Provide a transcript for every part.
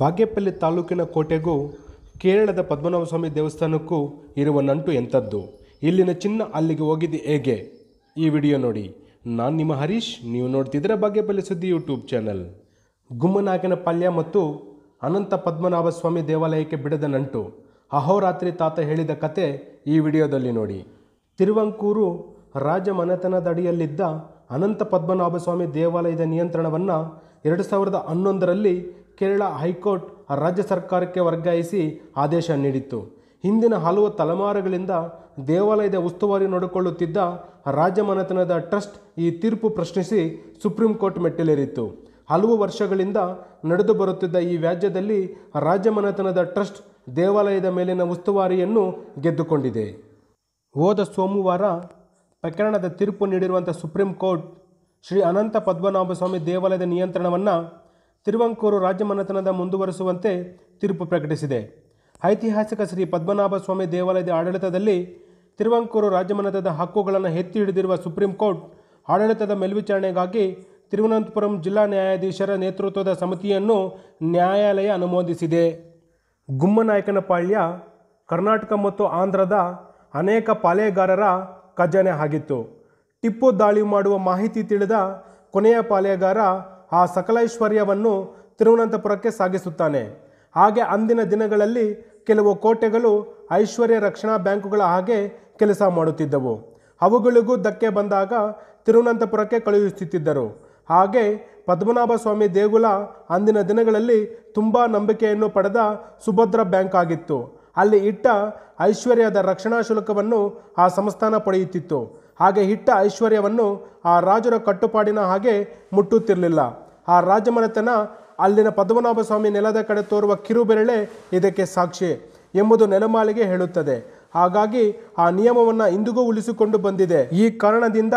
ಬಾಗೇಪಲ್ಲಿ ತಾಲೂಕಿನ ಕೋಟೆಗೂ ಕೇರಳದ ಪದ್ಮನಾಭ ಸ್ವಾಮಿ ದೇವಸ್ಥಾನಕ್ಕೂ ಇರುವ ನಂಟು ಎಂಥದ್ದು ಇಲ್ಲಿನ ಚಿನ್ನ ಅಲ್ಲಿಗೆ ಹೋಗಿದ್ದು ಹೇಗೆ ಈ ವಿಡಿಯೋ ನೋಡಿ ನಾನು ನಿಮ್ಮ ಹರೀಶ್ ನೀವು ನೋಡ್ತಿದ್ದೀರ ಬಾಗೇಪಲ್ಲಿ ಸುದ್ದಿ ಯೂಟ್ಯೂಬ್ ಚಾನಲ್ ಪಾಳ್ಯ ಮತ್ತು ಅನಂತ ಪದ್ಮನಾಭ ಸ್ವಾಮಿ ದೇವಾಲಯಕ್ಕೆ ಬಿಡದ ನಂಟು ಅಹೋರಾತ್ರಿ ತಾತ ಹೇಳಿದ ಕತೆ ಈ ವಿಡಿಯೋದಲ್ಲಿ ನೋಡಿ ತಿರುವಂಕೂರು ರಾಜಮನೆತನದಡಿಯಲ್ಲಿದ್ದ ಅನಂತ ಪದ್ಮನಾಭ ಸ್ವಾಮಿ ದೇವಾಲಯದ ನಿಯಂತ್ರಣವನ್ನು ಎರಡು ಸಾವಿರದ ಹನ್ನೊಂದರಲ್ಲಿ ಕೇರಳ ಹೈಕೋರ್ಟ್ ರಾಜ್ಯ ಸರ್ಕಾರಕ್ಕೆ ವರ್ಗಾಯಿಸಿ ಆದೇಶ ನೀಡಿತ್ತು ಹಿಂದಿನ ಹಲವು ತಲೆಮಾರುಗಳಿಂದ ದೇವಾಲಯದ ಉಸ್ತುವಾರಿ ನೋಡಿಕೊಳ್ಳುತ್ತಿದ್ದ ರಾಜಮನೆತನದ ಟ್ರಸ್ಟ್ ಈ ತೀರ್ಪು ಪ್ರಶ್ನಿಸಿ ಸುಪ್ರೀಂ ಕೋರ್ಟ್ ಮೆಟ್ಟಿಲೇರಿತ್ತು ಹಲವು ವರ್ಷಗಳಿಂದ ನಡೆದು ಬರುತ್ತಿದ್ದ ಈ ವ್ಯಾಜ್ಯದಲ್ಲಿ ರಾಜಮನೆತನದ ಟ್ರಸ್ಟ್ ದೇವಾಲಯದ ಮೇಲಿನ ಉಸ್ತುವಾರಿಯನ್ನು ಗೆದ್ದುಕೊಂಡಿದೆ ಹೋದ ಸೋಮವಾರ ಪ್ರಕರಣದ ತೀರ್ಪು ನೀಡಿರುವಂಥ ಸುಪ್ರೀಂ ಕೋರ್ಟ್ ಶ್ರೀ ಅನಂತ ಪದ್ಮನಾಭ ಸ್ವಾಮಿ ದೇವಾಲಯದ ನಿಯಂತ್ರಣವನ್ನು ತಿರುವಂಕೂರು ರಾಜ್ಯ ಮನೆತನದ ಮುಂದುವರಿಸುವಂತೆ ತೀರ್ಪು ಪ್ರಕಟಿಸಿದೆ ಐತಿಹಾಸಿಕ ಶ್ರೀ ಪದ್ಮನಾಭ ಸ್ವಾಮಿ ದೇವಾಲಯದ ಆಡಳಿತದಲ್ಲಿ ತಿರುವಂಕೂರು ರಾಜ್ಯಮನೆತದ ಹಕ್ಕುಗಳನ್ನು ಎತ್ತಿ ಹಿಡಿದಿರುವ ಸುಪ್ರೀಂ ಕೋರ್ಟ್ ಆಡಳಿತದ ಮೇಲ್ವಿಚಾರಣೆಗಾಗಿ ತಿರುವನಂತಪುರಂ ಜಿಲ್ಲಾ ನ್ಯಾಯಾಧೀಶರ ನೇತೃತ್ವದ ಸಮಿತಿಯನ್ನು ನ್ಯಾಯಾಲಯ ಅನುಮೋದಿಸಿದೆ ಗುಮ್ಮನಾಯಕನಪಾಳ್ಯ ಕರ್ನಾಟಕ ಮತ್ತು ಆಂಧ್ರದ ಅನೇಕ ಪಾಳೆಗಾರರ ಖಜಾನೆ ಆಗಿತ್ತು ಟಿಪ್ಪು ದಾಳಿ ಮಾಡುವ ಮಾಹಿತಿ ತಿಳಿದ ಕೊನೆಯ ಪಾಳೆಗಾರ ಆ ಸಕಲೈಶ್ವರ್ಯವನ್ನು ತಿರುವನಂತಪುರಕ್ಕೆ ಸಾಗಿಸುತ್ತಾನೆ ಹಾಗೆ ಅಂದಿನ ದಿನಗಳಲ್ಲಿ ಕೆಲವು ಕೋಟೆಗಳು ಐಶ್ವರ್ಯ ರಕ್ಷಣಾ ಬ್ಯಾಂಕುಗಳ ಹಾಗೆ ಕೆಲಸ ಮಾಡುತ್ತಿದ್ದವು ಅವುಗಳಿಗೂ ಧಕ್ಕೆ ಬಂದಾಗ ತಿರುವನಂತಪುರಕ್ಕೆ ಕಳುಹಿಸುತ್ತಿದ್ದರು ಹಾಗೆ ಪದ್ಮನಾಭ ಸ್ವಾಮಿ ದೇಗುಲ ಅಂದಿನ ದಿನಗಳಲ್ಲಿ ತುಂಬ ನಂಬಿಕೆಯನ್ನು ಪಡೆದ ಸುಭದ್ರ ಬ್ಯಾಂಕ್ ಆಗಿತ್ತು ಅಲ್ಲಿ ಇಟ್ಟ ಐಶ್ವರ್ಯದ ರಕ್ಷಣಾ ಶುಲ್ಕವನ್ನು ಆ ಸಂಸ್ಥಾನ ಪಡೆಯುತ್ತಿತ್ತು ಹಾಗೆ ಇಟ್ಟ ಐಶ್ವರ್ಯವನ್ನು ಆ ರಾಜರ ಕಟ್ಟುಪಾಡಿನ ಹಾಗೆ ಮುಟ್ಟುತ್ತಿರಲಿಲ್ಲ ಆ ರಾಜಮನೆತನ ಅಲ್ಲಿನ ಪದ್ಮನಾಭ ಸ್ವಾಮಿ ನೆಲದ ಕಡೆ ತೋರುವ ಕಿರುಬೆರಳೆ ಇದಕ್ಕೆ ಸಾಕ್ಷಿ ಎಂಬುದು ನೆಲಮಾಳಿಗೆ ಹೇಳುತ್ತದೆ ಹಾಗಾಗಿ ಆ ನಿಯಮವನ್ನು ಇಂದಿಗೂ ಉಳಿಸಿಕೊಂಡು ಬಂದಿದೆ ಈ ಕಾರಣದಿಂದ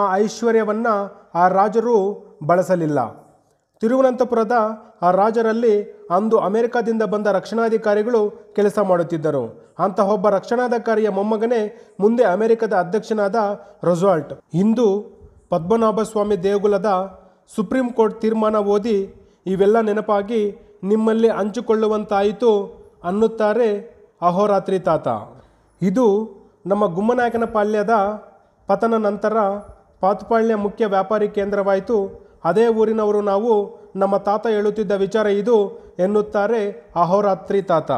ಆ ಐಶ್ವರ್ಯವನ್ನು ಆ ರಾಜರು ಬಳಸಲಿಲ್ಲ ತಿರುವನಂತಪುರದ ಆ ರಾಜರಲ್ಲಿ ಅಂದು ಅಮೆರಿಕದಿಂದ ಬಂದ ರಕ್ಷಣಾಧಿಕಾರಿಗಳು ಕೆಲಸ ಮಾಡುತ್ತಿದ್ದರು ಅಂತಹ ಒಬ್ಬ ರಕ್ಷಣಾಧಿಕಾರಿಯ ಮೊಮ್ಮಗನೇ ಮುಂದೆ ಅಮೆರಿಕದ ಅಧ್ಯಕ್ಷನಾದ ರೊಸಾಲ್ಟ್ ಇಂದು ಪದ್ಮನಾಭ ಸ್ವಾಮಿ ದೇಗುಲದ ಸುಪ್ರೀಂ ಕೋರ್ಟ್ ತೀರ್ಮಾನ ಓದಿ ಇವೆಲ್ಲ ನೆನಪಾಗಿ ನಿಮ್ಮಲ್ಲಿ ಹಂಚಿಕೊಳ್ಳುವಂತಾಯಿತು ಅನ್ನುತ್ತಾರೆ ಅಹೋರಾತ್ರಿ ತಾತ ಇದು ನಮ್ಮ ಗುಮ್ಮನಾಯಕನಪಾಳ್ಯದ ಪತನ ನಂತರ ಪಾತುಪಾಳ್ಯ ಮುಖ್ಯ ವ್ಯಾಪಾರಿ ಕೇಂದ್ರವಾಯಿತು ಅದೇ ಊರಿನವರು ನಾವು ನಮ್ಮ ತಾತ ಹೇಳುತ್ತಿದ್ದ ವಿಚಾರ ಇದು ಎನ್ನುತ್ತಾರೆ ಅಹೋರಾತ್ರಿ ತಾತ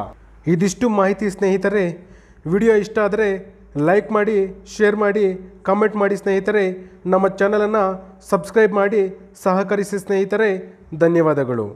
ಇದಿಷ್ಟು ಮಾಹಿತಿ ಸ್ನೇಹಿತರೆ ವಿಡಿಯೋ ಇಷ್ಟ ಆದರೆ ಲೈಕ್ ಮಾಡಿ ಶೇರ್ ಮಾಡಿ ಕಮೆಂಟ್ ಮಾಡಿ ಸ್ನೇಹಿತರೆ ನಮ್ಮ ಚಾನಲನ್ನು ಸಬ್ಸ್ಕ್ರೈಬ್ ಮಾಡಿ ಸಹಕರಿಸಿ ಸ್ನೇಹಿತರೆ ಧನ್ಯವಾದಗಳು